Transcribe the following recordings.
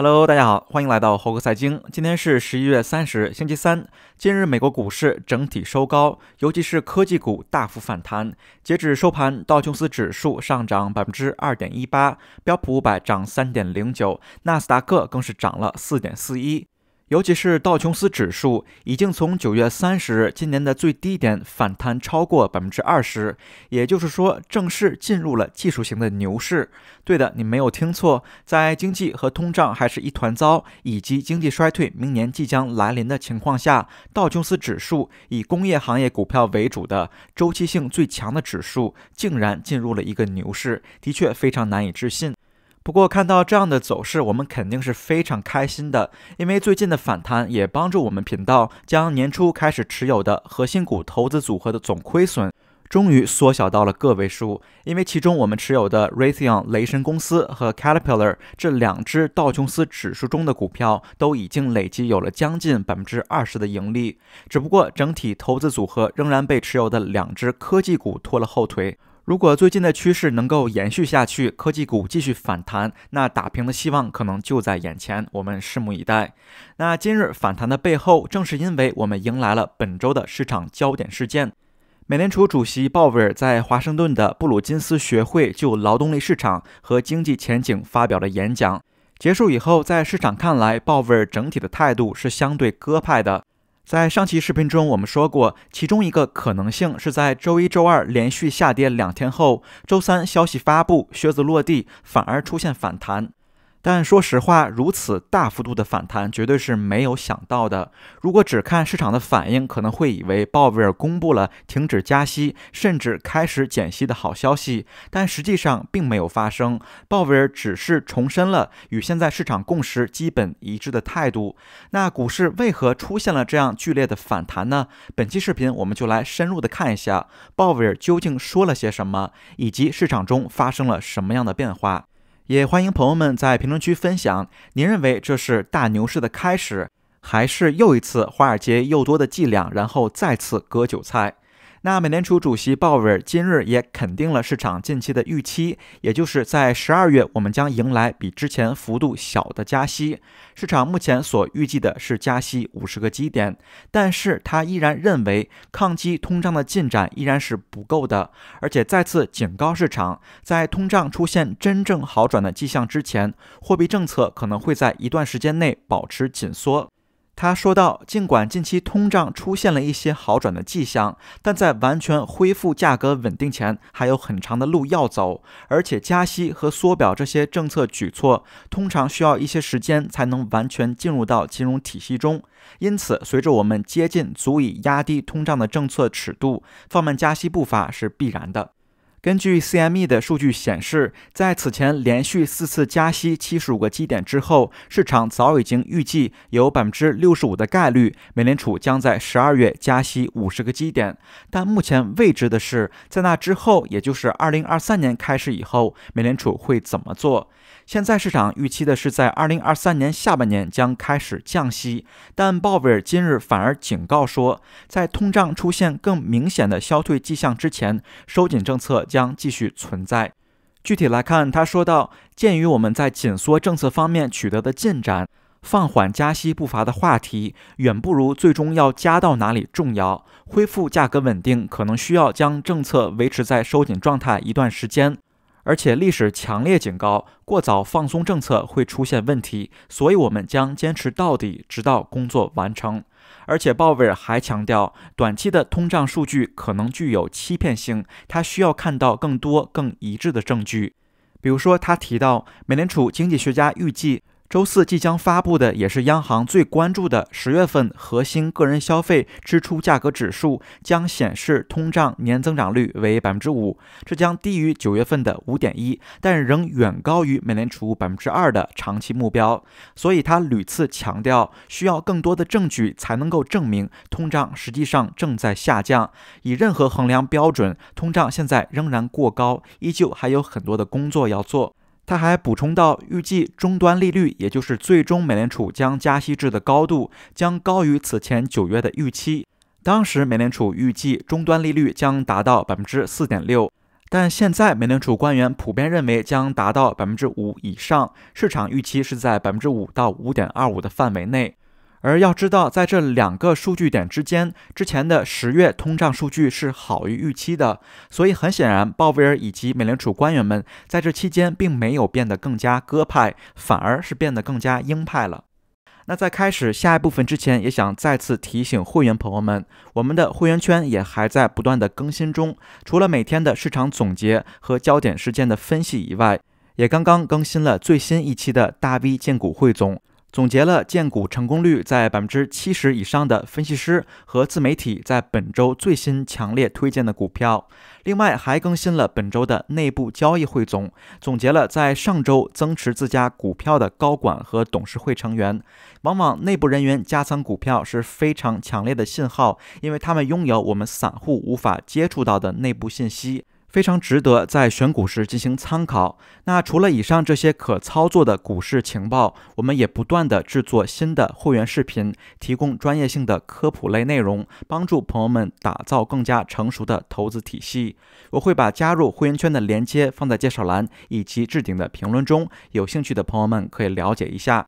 Hello，大家好，欢迎来到猴哥财经。今天是十一月三十，星期三。今日美国股市整体收高，尤其是科技股大幅反弹。截止收盘，道琼斯指数上涨百分之二点一八，标普五百涨三点零九，纳斯达克更是涨了四点四一。尤其是道琼斯指数已经从九月三十日今年的最低点反弹超过百分之二十，也就是说正式进入了技术型的牛市。对的，你没有听错，在经济和通胀还是一团糟，以及经济衰退明年即将来临的情况下，道琼斯指数以工业行业股票为主的周期性最强的指数竟然进入了一个牛市，的确非常难以置信。不过，看到这样的走势，我们肯定是非常开心的，因为最近的反弹也帮助我们频道将年初开始持有的核心股投资组合的总亏损，终于缩小到了个位数。因为其中我们持有的 Raytheon 雷神公司和 Caliper 这两只道琼斯指数中的股票，都已经累计有了将近百分之二十的盈利。只不过，整体投资组合仍然被持有的两只科技股拖了后腿。如果最近的趋势能够延续下去，科技股继续反弹，那打平的希望可能就在眼前，我们拭目以待。那今日反弹的背后，正是因为我们迎来了本周的市场焦点事件——美联储主席鲍威尔在华盛顿的布鲁金斯学会就劳动力市场和经济前景发表了演讲。结束以后，在市场看来，鲍威尔整体的态度是相对鸽派的。在上期视频中，我们说过，其中一个可能性是在周一周二连续下跌两天后，周三消息发布，靴子落地，反而出现反弹。但说实话，如此大幅度的反弹绝对是没有想到的。如果只看市场的反应，可能会以为鲍威尔公布了停止加息甚至开始减息的好消息，但实际上并没有发生。鲍威尔只是重申了与现在市场共识基本一致的态度。那股市为何出现了这样剧烈的反弹呢？本期视频我们就来深入的看一下鲍威尔究竟说了些什么，以及市场中发生了什么样的变化。也欢迎朋友们在评论区分享，您认为这是大牛市的开始，还是又一次华尔街又多的伎俩，然后再次割韭菜？那美联储主席鲍威尔今日也肯定了市场近期的预期，也就是在十二月我们将迎来比之前幅度小的加息。市场目前所预计的是加息五十个基点，但是他依然认为抗击通胀的进展依然是不够的，而且再次警告市场，在通胀出现真正好转的迹象之前，货币政策可能会在一段时间内保持紧缩。他说道：“尽管近期通胀出现了一些好转的迹象，但在完全恢复价格稳定前，还有很长的路要走。而且，加息和缩表这些政策举措通常需要一些时间才能完全进入到金融体系中。因此，随着我们接近足以压低通胀的政策尺度，放慢加息步伐是必然的。”根据 CME 的数据显示，在此前连续四次加息七十五个基点之后，市场早已经预计有百分之六十五的概率，美联储将在十二月加息五十个基点。但目前未知的是，在那之后，也就是二零二三年开始以后，美联储会怎么做？现在市场预期的是，在2023年下半年将开始降息，但鲍威尔今日反而警告说，在通胀出现更明显的消退迹象之前，收紧政策将继续存在。具体来看，他说到：“鉴于我们在紧缩政策方面取得的进展，放缓加息步伐的话题远不如最终要加到哪里重要。恢复价格稳定可能需要将政策维持在收紧状态一段时间。”而且历史强烈警告，过早放松政策会出现问题，所以我们将坚持到底，直到工作完成。而且鲍威尔还强调，短期的通胀数据可能具有欺骗性，他需要看到更多更一致的证据。比如说，他提到美联储经济学家预计。周四即将发布的也是央行最关注的十月份核心个人消费支出价格指数，将显示通胀年增长率为百分之五，这将低于九月份的五点一，但仍远高于美联储百分之二的长期目标。所以，他屡次强调，需要更多的证据才能够证明通胀实际上正在下降。以任何衡量标准，通胀现在仍然过高，依旧还有很多的工作要做。他还补充到，预计终端利率，也就是最终美联储将加息至的高度，将高于此前九月的预期。当时美联储预计终端利率将达到百分之四点六，但现在美联储官员普遍认为将达到百分之五以上，市场预期是在百分之五到五点二五的范围内。而要知道，在这两个数据点之间，之前的十月通胀数据是好于预期的，所以很显然，鲍威尔以及美联储官员们在这期间并没有变得更加鸽派，反而是变得更加鹰派了。那在开始下一部分之前，也想再次提醒会员朋友们，我们的会员圈也还在不断的更新中，除了每天的市场总结和焦点事件的分析以外，也刚刚更新了最新一期的大 V 荐股汇总。总结了荐股成功率在百分之七十以上的分析师和自媒体在本周最新强烈推荐的股票，另外还更新了本周的内部交易汇总，总结了在上周增持自家股票的高管和董事会成员。往往内部人员加仓股票是非常强烈的信号，因为他们拥有我们散户无法接触到的内部信息。非常值得在选股时进行参考。那除了以上这些可操作的股市情报，我们也不断的制作新的会员视频，提供专业性的科普类内容，帮助朋友们打造更加成熟的投资体系。我会把加入会员圈的链接放在介绍栏以及置顶的评论中，有兴趣的朋友们可以了解一下。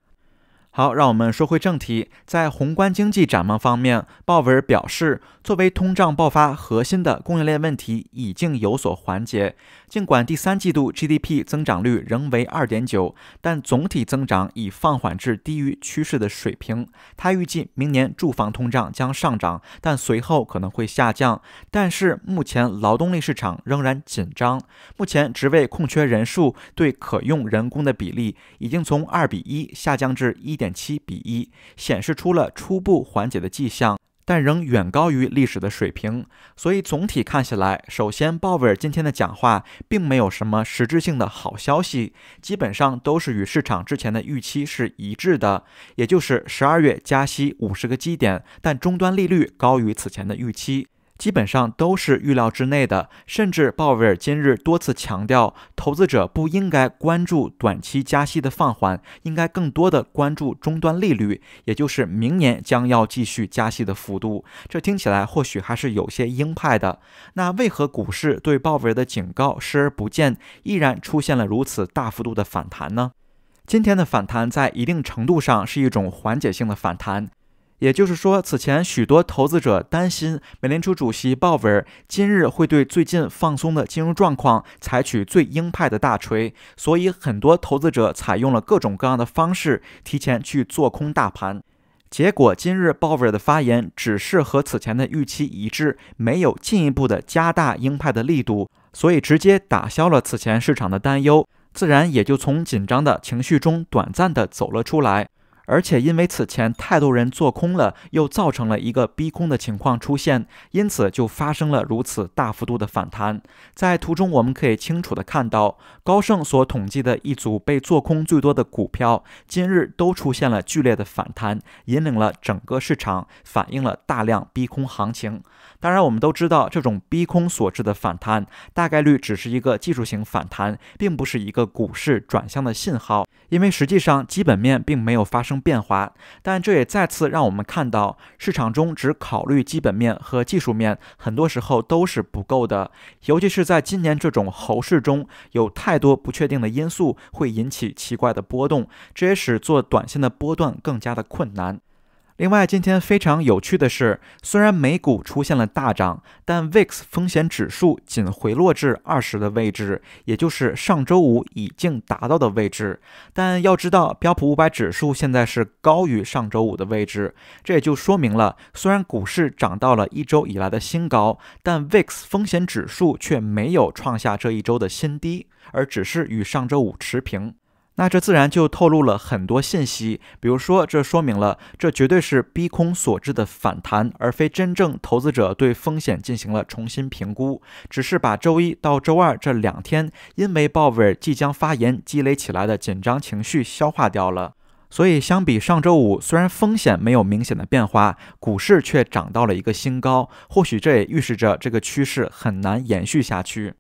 好，让我们说回正题。在宏观经济展望方面，鲍威尔表示，作为通胀爆发核心的供应链问题已经有所缓解。尽管第三季度 GDP 增长率仍为2.9，但总体增长已放缓至低于趋势的水平。他预计明年住房通胀将上涨，但随后可能会下降。但是目前劳动力市场仍然紧张，目前职位空缺人数对可用人工的比例已经从二比一下降至一。点七比一显示出了初步缓解的迹象，但仍远高于历史的水平。所以总体看起来，首先鲍威尔今天的讲话并没有什么实质性的好消息，基本上都是与市场之前的预期是一致的，也就是十二月加息五十个基点，但终端利率高于此前的预期。基本上都是预料之内的，甚至鲍威尔今日多次强调，投资者不应该关注短期加息的放缓，应该更多的关注终端利率，也就是明年将要继续加息的幅度。这听起来或许还是有些鹰派的。那为何股市对鲍威尔的警告视而不见，依然出现了如此大幅度的反弹呢？今天的反弹在一定程度上是一种缓解性的反弹。也就是说，此前许多投资者担心美联储主席鲍威尔今日会对最近放松的金融状况采取最鹰派的大锤，所以很多投资者采用了各种各样的方式提前去做空大盘。结果今日鲍威尔的发言只是和此前的预期一致，没有进一步的加大鹰派的力度，所以直接打消了此前市场的担忧，自然也就从紧张的情绪中短暂的走了出来。而且因为此前太多人做空了，又造成了一个逼空的情况出现，因此就发生了如此大幅度的反弹。在图中，我们可以清楚的看到，高盛所统计的一组被做空最多的股票，今日都出现了剧烈的反弹，引领了整个市场，反映了大量逼空行情。当然，我们都知道，这种逼空所致的反弹，大概率只是一个技术型反弹，并不是一个股市转向的信号，因为实际上基本面并没有发生。变化，但这也再次让我们看到，市场中只考虑基本面和技术面，很多时候都是不够的。尤其是在今年这种猴市中，有太多不确定的因素会引起奇怪的波动，这也使做短线的波段更加的困难。另外，今天非常有趣的是，虽然美股出现了大涨，但 VIX 风险指数仅回落至二十的位置，也就是上周五已经达到的位置。但要知道，标普五百指数现在是高于上周五的位置，这也就说明了，虽然股市涨到了一周以来的新高，但 VIX 风险指数却没有创下这一周的新低，而只是与上周五持平。那这自然就透露了很多信息，比如说，这说明了这绝对是逼空所致的反弹，而非真正投资者对风险进行了重新评估，只是把周一到周二这两天因为鲍威尔即将发言积累起来的紧张情绪消化掉了。所以，相比上周五，虽然风险没有明显的变化，股市却涨到了一个新高。或许这也预示着这个趋势很难延续下去。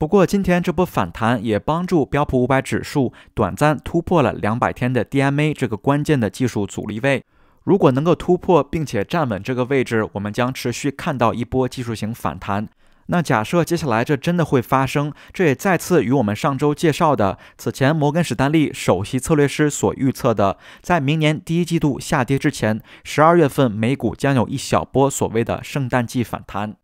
不过，今天这波反弹也帮助标普五百指数短暂突破了两百天的 DMA 这个关键的技术阻力位。如果能够突破并且站稳这个位置，我们将持续看到一波技术型反弹。那假设接下来这真的会发生，这也再次与我们上周介绍的此前摩根史丹利首席策略师所预测的，在明年第一季度下跌之前十二月份美股将有一小波所谓的“圣诞季反弹”。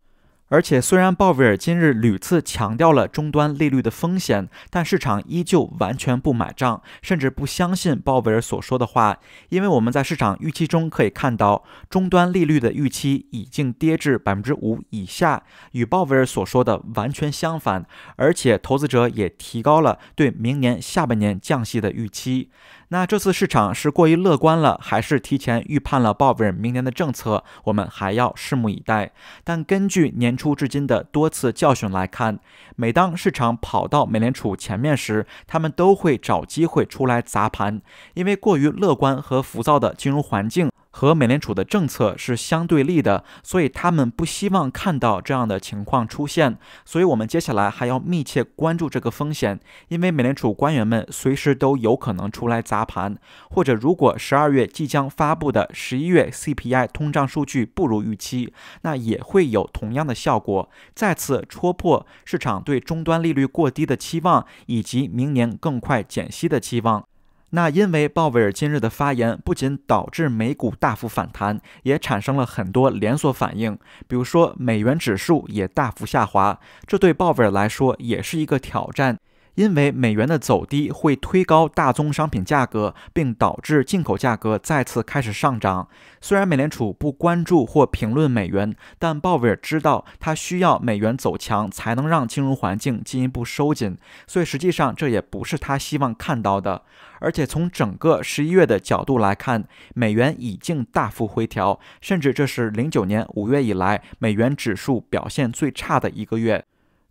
而且，虽然鲍威尔今日屡次强调了终端利率的风险，但市场依旧完全不买账，甚至不相信鲍威尔所说的话。因为我们在市场预期中可以看到，终端利率的预期已经跌至百分之五以下，与鲍威尔所说的完全相反。而且，投资者也提高了对明年下半年降息的预期。那这次市场是过于乐观了，还是提前预判了鲍威尔明年的政策？我们还要拭目以待。但根据年初至今的多次教训来看，每当市场跑到美联储前面时，他们都会找机会出来砸盘，因为过于乐观和浮躁的金融环境。和美联储的政策是相对立的，所以他们不希望看到这样的情况出现。所以，我们接下来还要密切关注这个风险，因为美联储官员们随时都有可能出来砸盘，或者如果十二月即将发布的十一月 CPI 通胀数据不如预期，那也会有同样的效果，再次戳破市场对终端利率过低的期望以及明年更快减息的期望。那因为鲍威尔今日的发言不仅导致美股大幅反弹，也产生了很多连锁反应，比如说美元指数也大幅下滑，这对鲍威尔来说也是一个挑战。因为美元的走低会推高大宗商品价格，并导致进口价格再次开始上涨。虽然美联储不关注或评论美元，但鲍威尔知道他需要美元走强，才能让金融环境进一步收紧。所以实际上这也不是他希望看到的。而且从整个十一月的角度来看，美元已经大幅回调，甚至这是零九年五月以来美元指数表现最差的一个月。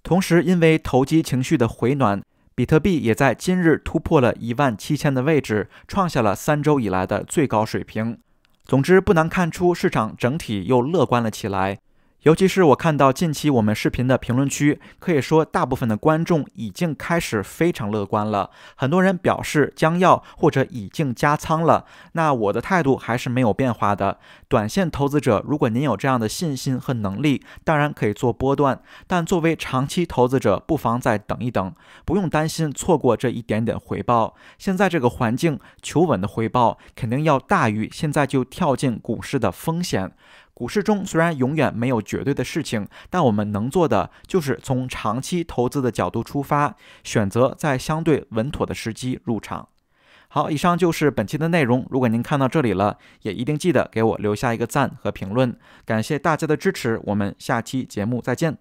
同时，因为投机情绪的回暖。比特币也在今日突破了一万七千的位置，创下了三周以来的最高水平。总之，不难看出市场整体又乐观了起来。尤其是我看到近期我们视频的评论区，可以说大部分的观众已经开始非常乐观了。很多人表示将要或者已经加仓了。那我的态度还是没有变化的。短线投资者，如果您有这样的信心和能力，当然可以做波段；但作为长期投资者，不妨再等一等，不用担心错过这一点点回报。现在这个环境，求稳的回报肯定要大于现在就跳进股市的风险。股市中虽然永远没有绝对的事情，但我们能做的就是从长期投资的角度出发，选择在相对稳妥的时机入场。好，以上就是本期的内容。如果您看到这里了，也一定记得给我留下一个赞和评论，感谢大家的支持。我们下期节目再见。